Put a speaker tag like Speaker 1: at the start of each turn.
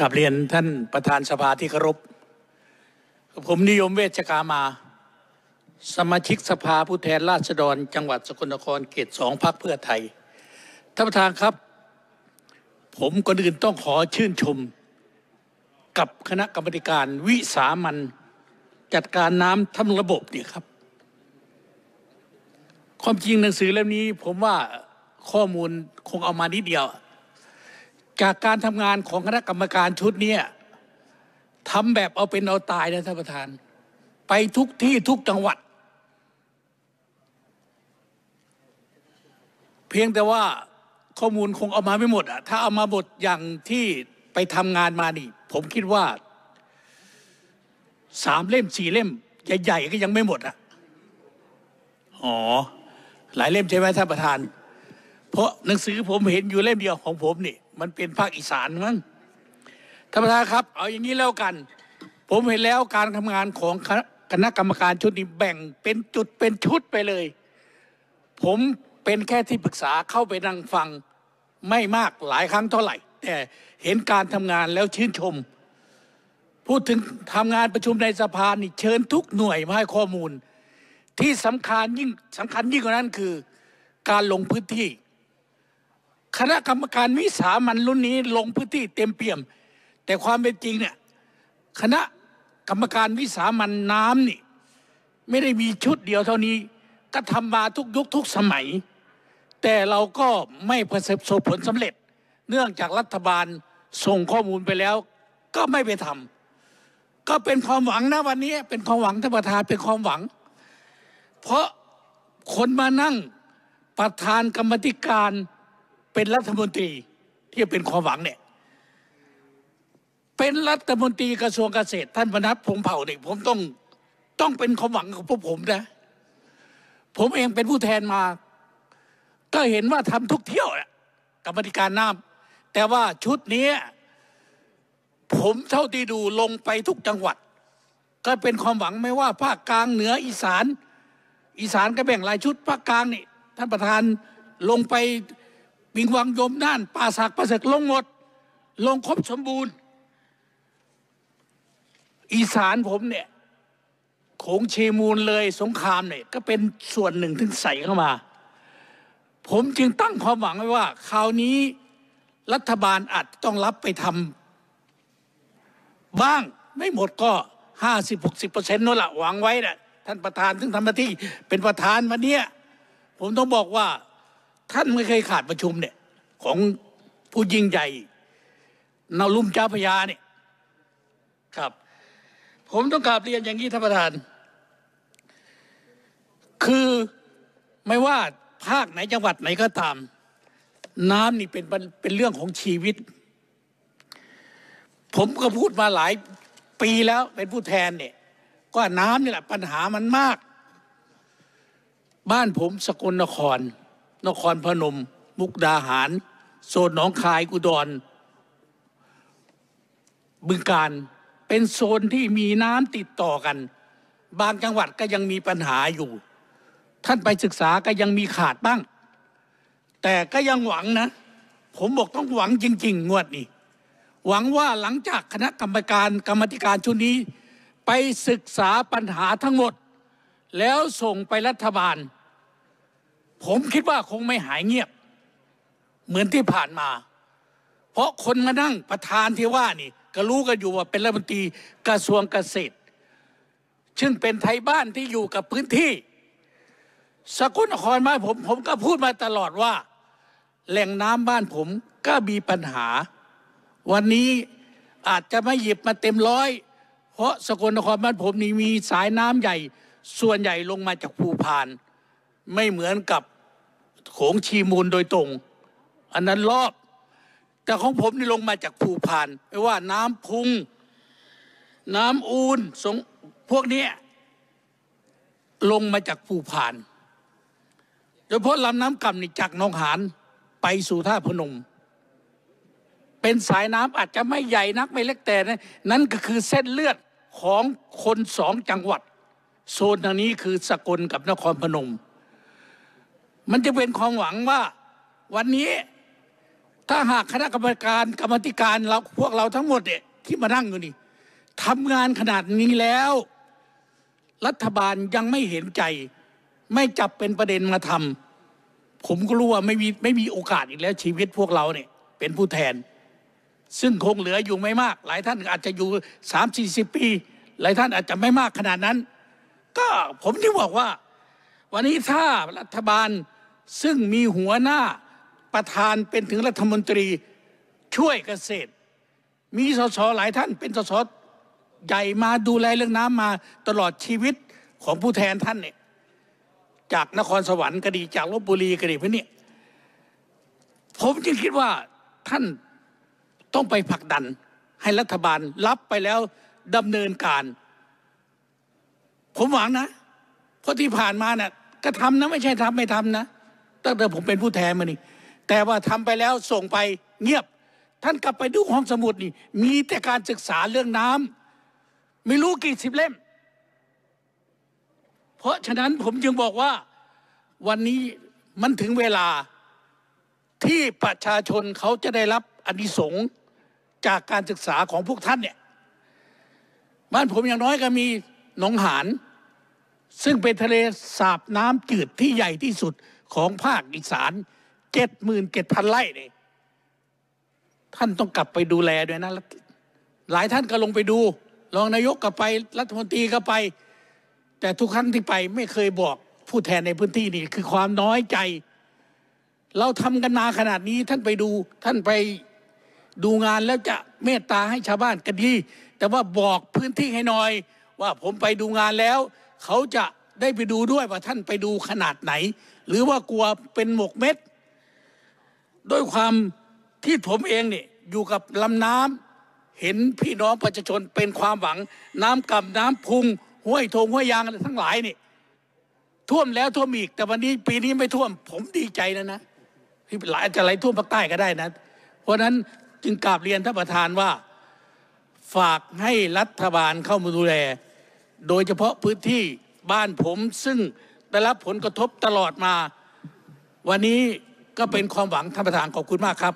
Speaker 1: กับเรียนท่านประธานสภาที่เคารพ ผมนิยมเวชกามา สมาชิกสภาผู้แทนราษฎร จังหวัดสกลนครเขตสองพักเพื่อไทย ท่านประธานครับ ผมก่อนอื่นต้องขอชื่นชม กับคณะกรรมการวิสามันจัดการน้ำทั้งระบบเนี่ยครับ ความจริงหนังสือเล่มนี้ผมว่าข้อมูลคงเอามานิดเดียวจากการทำงานของคณะกรรมการชุดนี้ทำแบบเอาเป็นเอาตายนะท่านประธาน ไปทุกที่ทุกจังหวัด เพียงแต่ว่าข้อมูลคงเอามาไม่หมดอะถ้าเอามาหมดอย่างที่ไปทำงานมานี่ ผมคิดว่าสามเล่มสี่เล่ม ใหญ่ๆก็ยังไม่หมดอะอ๋อ หลายเล่มใช่ไหมท่านประธานเพราะหนังสือผมเห็นอยู่เล่มเดียวของผมนี่ มันเป็นภาคอีสานมั้ง ท่านประธานครับ เอาอย่างนี้แล้วกัน ผมเห็นแล้วการทำงานของคณะกรรมการชุดนี้แบ่ง เป็นจุดเป็นชุดไปเลย ผมเป็นแค่ที่ปรึกษาเข้าไปนั่งฟังไม่มากหลายครั้งเท่าไหร่ แต่เห็นการทำงานแล้วชื่นชม พูดถึงทำงานประชุมในสภานี่เชิญทุกหน่วยมาให้ข้อมูล ที่สำคัญยิ่งสำคัญยิ่งกว่านั้น คือ การลงพื้นที่คณะกรรมการวิสามันรุ่นนี้ลงพื้นที่เต็มเปี่ยม แต่ความเป็นจริงเนี่ยคณะกรรมการวิสามันน้ำนี่ไม่ได้มีชุดเดียวเท่านี้ก็ทำมาทุกยุคทุกสมัย แต่เราก็ไม่ประสบผลสำเร็จ เนื่องจากรัฐบาลส่งข้อมูลไปแล้ว ก็ไม่ไปทำก็เป็นความหวังนะวันนี้ เป็นความหวังท่านประธานเป็นความหวัง เพราะคนมานั่งประธานกรรมธิการเป็นรัฐมนตรีที่เป็นความหวังเนี่ย เป็นรัฐมนตรีกระทรวงเกษตรท่านพนัสพงเผ่าเนี่ยผมต้องต้องเป็นความหวังของพวกผมนะ ผมเองเป็นผู้แทนมา ก็เห็นว่าทำทุกเที่ยวกรรมธิการน้าแต่ว่าชุดนี้ ผมเท่าที่ดูลงไปทุกจังหวัด ก็เป็นความหวังไม่ว่าภาคกลางเหนือ อีสาน อีสานก็แบ่งหลายชุด ภาคกลางนี่ท่านประธานลงไปปิงวังยมด้าน ป่าศักประเสริฐลงหมดลงครบสมบูรณ์ อีสานผมเนี่ยโขงเชมูลเลยสงครามเนี่ย ก็เป็นส่วนหนึ่งที่ใส่เข้ามา ผมจึงตั้งความหวังไว้ว่า คราวนี้รัฐบาลอาจต้องรับไปทำบ้างไม่หมดก็ห้าสิบหกสิบเปอร์เซ็นต์นั่นแหละหวังไว้นะท่านประธานซึ่งทำหน้าที่เป็นประธานวันนี้ผมต้องบอกว่าท่านไม่เคยขาดประชุมเนี่ย ของผู้ยิ่งใหญ่นาลุมเจ้าพญาเนี่ยครับ ผมต้องกราบเรียนอย่างนี้ท่านประธาน คือไม่ว่าภาคไหนจังหวัดไหนก็ตาม น้ำนี่เป็นเป็นเรื่องของชีวิต ผมก็พูดมาหลายปีแล้วเป็นผู้แทนเนี่ย ก็น้ำนี่แหละปัญหามันมาก บ้านผมสกลนครนครพนมมุกดาหาร โซนหนองคายอุดรบึงการ เป็นโซนที่มีน้ำติดต่อกัน บางจังหวัดก็ยังมีปัญหาอยู่ ท่านไปศึกษาก็ยังมีขาดบ้าง แต่ก็ยังหวังนะ ผมบอกต้องหวังจริง ๆ งวดนี้ หวังว่าหลังจากคณะกรรมการกรรมธิการชุดนี้ไปศึกษาปัญหาทั้งหมด แล้วส่งไปรัฐบาลผมคิดว่าคงไม่หายเงียบเหมือนที่ผ่านมา เพราะคนมานั่งประธานที่ว่านี่ก็รู้กันอยู่ว่าเป็นรัฐมนตรีกระทรวงเกษตร ซึ่งเป็นไทยบ้านที่อยู่กับพื้นที่ สกุลนครมาผม ผมก็พูดมาตลอดว่า แหล่งน้ำบ้านผมก็มีปัญหา วันนี้อาจจะไม่หยิบมาเต็มร้อย เพราะสกลนครบ้านผมนี่มีสายน้ำใหญ่ส่วนใหญ่ลงมาจากภูพานไม่เหมือนกับโขงชีมูลโดยตรง อันนั้นรอบแต่ของผมนี่ลงมาจากภูพานไม่ว่าน้ำพุง น้ำอูนสงพวกนี้ลงมาจากภูพานโดยเฉพาะลำน้ำกำนี่จากนองหานไปสู่ท่าพนม เป็นสายน้ำอาจจะไม่ใหญ่นักไม่เล็กแต่นนั้นก็คือเส้นเลือดของคนสองจังหวัดโซนทางนี้คือสกลกับนครพนมมันจะเป็นความหวังว่า วันนี้ ถ้าหากคณะกรรมการกรรมธิการเราพวกเราทั้งหมดเนี่ยที่มานั่งอยู่นี่ทำงานขนาดนี้แล้ว รัฐบาลยังไม่เห็นใจ ไม่จับเป็นประเด็นมาทำผมก็รู้ว่า ไม่มีไม่มีโอกาสอีกแล้วชีวิตพวกเราเนี่ย เป็นผู้แทน ซึ่งคงเหลืออยู่ไม่มาก หลายท่านอาจจะอยู่สามสี่สิบปี หลายท่านอาจจะไม่มากขนาดนั้น ก็ผมที่บอกว่า วันนี้ถ้ารัฐบาลซึ่งมีหัวหน้าประธานเป็นถึงรัฐมนตรีช่วยเกษตร มีสสหลายท่านเป็นสสใหญ่มาดูแลเรื่องน้ำมาตลอดชีวิตของผู้แทนท่านเนี่ย จากนครสวรรค์ก็ดี จากลบบุรีก็ดีพวกนี้ ผมจึงคิดว่าท่านต้องไปผลักดันให้รัฐบาลรับไปแล้วดำเนินการ ผมหวังนะเพราะที่ผ่านมาเนะ่ยก็ทำนะ ไม่ใช่ทำไม่ทำนะตั้งแต่ผมเป็นผู้แทนมานี่ แต่ว่าทำไปแล้วส่งไปเงียบ ท่านกลับไปดูห้องสมุดนี่ มีแต่การศึกษาเรื่องน้ำไม่รู้กี่สิบเล่ม เพราะฉะนั้นผมจึงบอกว่า วันนี้มันถึงเวลาที่ประชาชนเขาจะได้รับอนิสงจากการศึกษาของพวกท่านเนี่ย บ้านผมอย่างน้อยก็มีหนองหานซึ่งเป็นทะเลสาบน้ำจืดที่ใหญ่ที่สุดของภาคอีสานเจ็ดหมื่นเจ็ดพันไร่นี่ท่านต้องกลับไปดูแลด้วยนะ หลายท่านก็ลงไปดูรองนายกก็ไปรัฐมนตรีก็ไป แต่ทุกครั้งที่ไปไม่เคยบอกผู้แทนในพื้นที่นี่คือความน้อยใจ เราทำกันนาขนาดนี้ท่านไปดู ท่านไปดูงานแล้วจะเมตตาให้ชาวบ้านกันดีแต่ว่าบอกพื้นที่ให้หน่อย ว่าผมไปดูงานแล้วเขาจะได้ไปดูด้วยว่าท่านไปดูขนาดไหน หรือว่ากลัวเป็นหมกเม็ดด้วยความที่ผมเองเนี่ยอยู่กับลำน้ำเห็นพี่น้องประชาชน เป็นความหวัง น้ำกับน้ำพุง ห้วยทงห้วยยางอะไรทั้งหลายนี่ ท่วมแล้วท่วมอีก แต่วันนี้ปีนี้ไม่ท่วมผมดีใจแล้วนะที่หลายจะไหลท่วมภาคใต้ก็ได้นะ เพราะนั้นจึงกราบเรียนท่านประธานว่าฝากให้รัฐบาลเข้ามาดูแลโดยเฉพาะพื้นที่บ้านผมซึ่งได้รับผลกระทบตลอดมา วันนี้ก็เป็นความหวังท่านประธานขอบคุณมากครับ